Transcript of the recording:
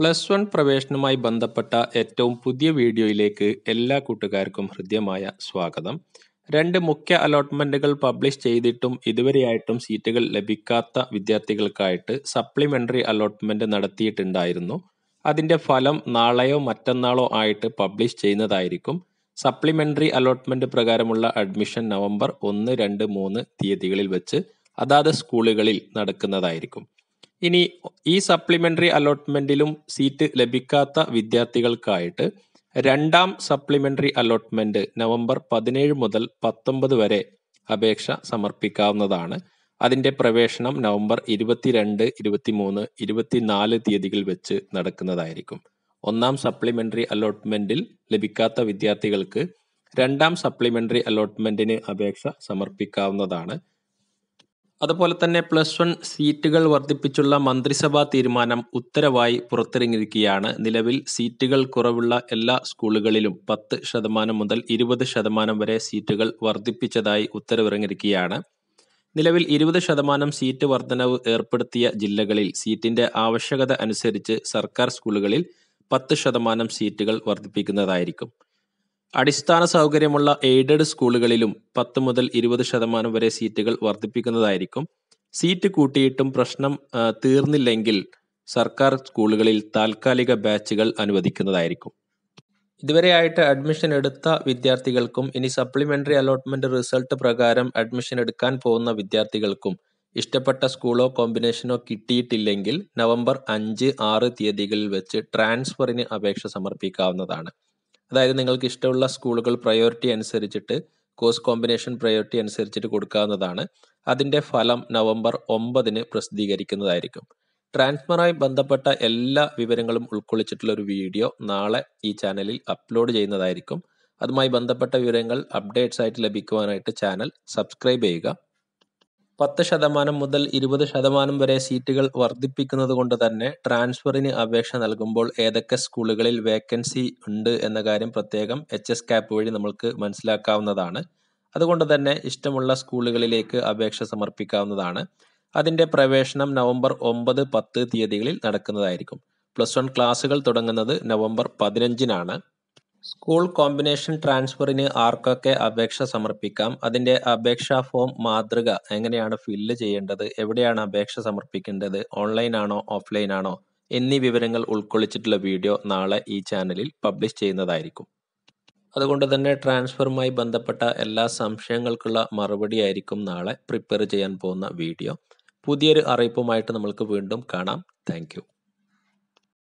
plus one പ്രവേശനവുമായി ബന്ധപ്പെട്ട ഏറ്റവും പുതിയ വീഡിയോയിലേക്ക് എല്ലാ കൂട്ടുകാർക്കും ഹൃദ്യമായ സ്വാഗതം രണ്ട് മുഖ്യ അലോട്ട്മെന്റുകൾ പബ്ലിഷ് ചെയ്തിട്ടും ഇതുവരെയായിട്ടും സീറ്റുകൾ ലഭിക്കാത്ത വിദ്യാർത്ഥികൾക്കായിട്ട് സപ്ലിമെന്ററി അലോട്ട്മെന്റ് നടത്തിയിട്ടുണ്ടായിരുന്നു അതിന്റെ ഫലം നാളെയോ മറ്റന്നാളോ ആയിട്ട് പബ്ലിഷ് ചെയ്യുന്നതായിരിക്കും സപ്ലിമെന്ററി അലോട്ട്മെന്റ് പ്രകാരമുള്ള അഡ്മിഷൻ നവംബർ ഒന്ന് രണ്ട് മൂന്ന് തീയതികളിൽ വെച്ച് അതാത് സ്കൂളുകളിൽ നടക്കുന്നതായിരിക്കും ഇനി ഈ സപ്ലിമെന്ററി അലോട്ട്മെന്റിലും സീറ്റ് ലഭിക്കാത്ത വിദ്യാർത്ഥികൾക്കായിട്ട് രണ്ടാം സപ്ലിമെന്ററി അലോട്ട്മെന്റ് നവംബർ പതിനേഴ് മുതൽ പത്തൊമ്പത് വരെ അപേക്ഷ സമർപ്പിക്കാവുന്നതാണ് അതിന്റെ പ്രവേശനം നവംബർ ഇരുപത്തിരണ്ട് ഇരുപത്തിമൂന്ന് ഇരുപത്തിനാല് തീയതികൾ വെച്ച് നടക്കുന്നതായിരിക്കും ഒന്നാം സപ്ലിമെന്ററി അലോട്ട്മെന്റിൽ ലഭിക്കാത്ത വിദ്യാർത്ഥികൾക്ക് രണ്ടാം സപ്ലിമെന്ററി അലോട്ട്മെന്റിന് അപേക്ഷ സമർപ്പിക്കാവുന്നതാണ് അതുപോലെ തന്നെ പ്ലസ് വൺ സീറ്റുകൾ വർദ്ധിപ്പിച്ചുള്ള മന്ത്രിസഭാ തീരുമാനം ഉത്തരവായി പുറത്തിറങ്ങിയിരിക്കുകയാണ് നിലവിൽ സീറ്റുകൾ കുറവുള്ള എല്ലാ സ്കൂളുകളിലും പത്ത് ശതമാനം മുതൽ ഇരുപത് ശതമാനം വരെ സീറ്റുകൾ വർദ്ധിപ്പിച്ചതായി ഉത്തരവിറങ്ങിയിരിക്കുകയാണ് നിലവിൽ ഇരുപത് ശതമാനം സീറ്റ് വർധനവ് ഏർപ്പെടുത്തിയ ജില്ലകളിൽ സീറ്റിന്റെ ആവശ്യകത അനുസരിച്ച് സർക്കാർ സ്കൂളുകളിൽ പത്ത് ശതമാനം സീറ്റുകൾ വർദ്ധിപ്പിക്കുന്നതായിരിക്കും അടിസ്ഥാന സൗകര്യമുള്ള എയ്ഡഡ് സ്കൂളുകളിലും പത്ത് മുതൽ ഇരുപത് ശതമാനം വരെ സീറ്റുകൾ വർദ്ധിപ്പിക്കുന്നതായിരിക്കും സീറ്റ് കൂട്ടിയിട്ടും പ്രശ്നം തീർന്നില്ലെങ്കിൽ സർക്കാർ സ്കൂളുകളിൽ താൽക്കാലിക ബാച്ചുകൾ അനുവദിക്കുന്നതായിരിക്കും ഇതുവരെയായിട്ട് അഡ്മിഷൻ എടുത്ത വിദ്യാർത്ഥികൾക്കും ഇനി സപ്ലിമെന്ററി അലോട്ട്മെന്റ് റിസൾട്ട് പ്രകാരം അഡ്മിഷൻ എടുക്കാൻ പോകുന്ന വിദ്യാർത്ഥികൾക്കും ഇഷ്ടപ്പെട്ട സ്കൂളോ കോമ്പിനേഷനോ കിട്ടിയിട്ടില്ലെങ്കിൽ നവംബർ അഞ്ച് ആറ് തീയതികളിൽ വെച്ച് ട്രാൻസ്ഫറിന് അപേക്ഷ സമർപ്പിക്കാവുന്നതാണ് അതായത് നിങ്ങൾക്ക് ഇഷ്ടമുള്ള സ്കൂളുകൾ പ്രയോറിറ്റി അനുസരിച്ചിട്ട് കോഴ്സ് കോമ്പിനേഷൻ പ്രയോറിറ്റി അനുസരിച്ചിട്ട് കൊടുക്കാവുന്നതാണ് അതിൻ്റെ ഫലം നവംബർ ഒമ്പതിന് പ്രസിദ്ധീകരിക്കുന്നതായിരിക്കും ട്രാൻസ്ഫറായി ബന്ധപ്പെട്ട എല്ലാ വിവരങ്ങളും ഉൾക്കൊള്ളിച്ചിട്ടുള്ള ഒരു വീഡിയോ നാളെ ഈ ചാനലിൽ അപ്ലോഡ് ചെയ്യുന്നതായിരിക്കും അതുമായി ബന്ധപ്പെട്ട വിവരങ്ങൾ അപ്ഡേറ്റ്സ് ആയിട്ട് ലഭിക്കുവാനായിട്ട് ചാനൽ സബ്സ്ക്രൈബ് ചെയ്യുക പത്ത് ശതമാനം മുതൽ ഇരുപത് ശതമാനം വരെ സീറ്റുകൾ വർദ്ധിപ്പിക്കുന്നത് കൊണ്ട് തന്നെ ട്രാൻസ്ഫറിന് അപേക്ഷ നൽകുമ്പോൾ ഏതൊക്കെ സ്കൂളുകളിൽ വേക്കൻസി ഉണ്ട് എന്ന കാര്യം പ്രത്യേകം എച്ച് എസ് ക്യാപ്പ് വഴി നമ്മൾക്ക് മനസ്സിലാക്കാവുന്നതാണ് അതുകൊണ്ട് തന്നെ ഇഷ്ടമുള്ള സ്കൂളുകളിലേക്ക് അപേക്ഷ സമർപ്പിക്കാവുന്നതാണ് അതിൻ്റെ പ്രവേശനം നവംബർ ഒമ്പത് പത്ത് തീയതികളിൽ നടക്കുന്നതായിരിക്കും പ്ലസ് വൺ ക്ലാസ്സുകൾ തുടങ്ങുന്നത് നവംബർ പതിനഞ്ചിനാണ് സ്കൂൾ കോമ്പിനേഷൻ ട്രാൻസ്ഫറിന് ആർക്കൊക്കെ അപേക്ഷ സമർപ്പിക്കാം അതിൻ്റെ അപേക്ഷാ ഫോം മാതൃക എങ്ങനെയാണ് ഫില്ല് ചെയ്യേണ്ടത് എവിടെയാണ് അപേക്ഷ സമർപ്പിക്കേണ്ടത് ഓൺലൈൻ ആണോ ഓഫ്ലൈൻ ആണോ എന്നീ വിവരങ്ങൾ ഉൾക്കൊള്ളിച്ചിട്ടുള്ള വീഡിയോ നാളെ ഈ ചാനലിൽ പബ്ലിഷ് ചെയ്യുന്നതായിരിക്കും അതുകൊണ്ട് തന്നെ ട്രാൻസ്ഫറുമായി ബന്ധപ്പെട്ട എല്ലാ സംശയങ്ങൾക്കുള്ള മറുപടി ആയിരിക്കും നാളെ പ്രിപ്പയർ ചെയ്യാൻ പോകുന്ന വീഡിയോ പുതിയൊരു അറിയിപ്പുമായിട്ട് നമ്മൾക്ക് വീണ്ടും കാണാം താങ്ക്